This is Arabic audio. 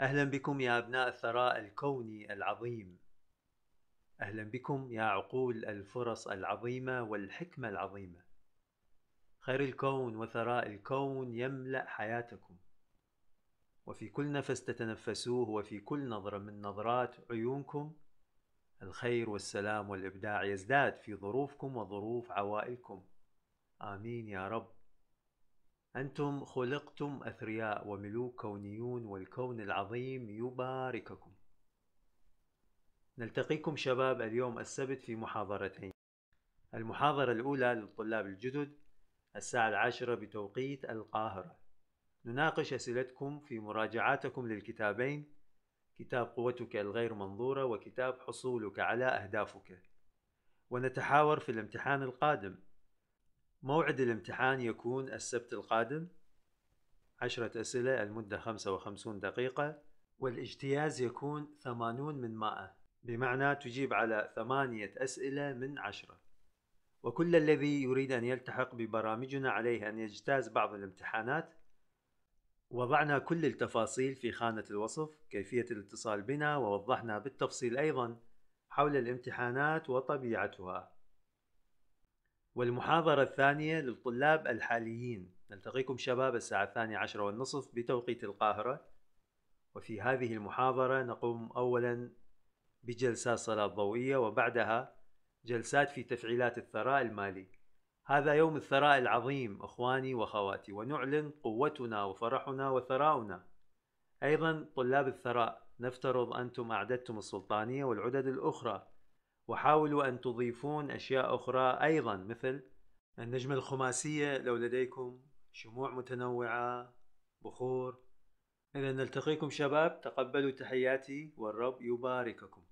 أهلا بكم يا أبناء الثراء الكوني العظيم أهلا بكم يا عقول الفرص العظيمة والحكمة العظيمة خير الكون وثراء الكون يملأ حياتكم وفي كل نفس تتنفسوه وفي كل نظرة من نظرات عيونكم الخير والسلام والإبداع يزداد في ظروفكم وظروف عوائلكم آمين يا رب أنتم خلقتم أثرياء وملوك كونيون والكون العظيم يبارككم نلتقيكم شباب اليوم السبت في محاضرتين المحاضرة الأولى للطلاب الجدد الساعة العاشرة بتوقيت القاهرة نناقش أسئلتكم في مراجعاتكم للكتابين كتاب قوتك الغير منظورة وكتاب حصولك على أهدافك ونتحاور في الامتحان القادم موعد الامتحان يكون السبت القادم عشرة أسئلة المدة خمسة وخمسون دقيقة والاجتياز يكون ثمانون من مائة بمعنى تجيب على ثمانية أسئلة من عشرة وكل الذي يريد أن يلتحق ببرامجنا عليه أن يجتاز بعض الامتحانات وضعنا كل التفاصيل في خانة الوصف كيفية الاتصال بنا ووضحنا بالتفصيل أيضا حول الامتحانات وطبيعتها والمحاضرة الثانية للطلاب الحاليين نلتقيكم شباب الساعة الثانية عشرة والنصف بتوقيت القاهرة وفي هذه المحاضرة نقوم أولا بجلسات صلاة ضوئية وبعدها جلسات في تفعيلات الثراء المالي هذا يوم الثراء العظيم أخواني وأخواتي ونعلن قوتنا وفرحنا وثراؤنا أيضا طلاب الثراء نفترض أنتم أعددتم السلطانية والعدد الأخرى وحاولوا أن تضيفون أشياء أخرى أيضا مثل النجمة الخماسية لو لديكم شموع متنوعة بخور إذا نلتقيكم شباب تقبلوا تحياتي والرب يبارككم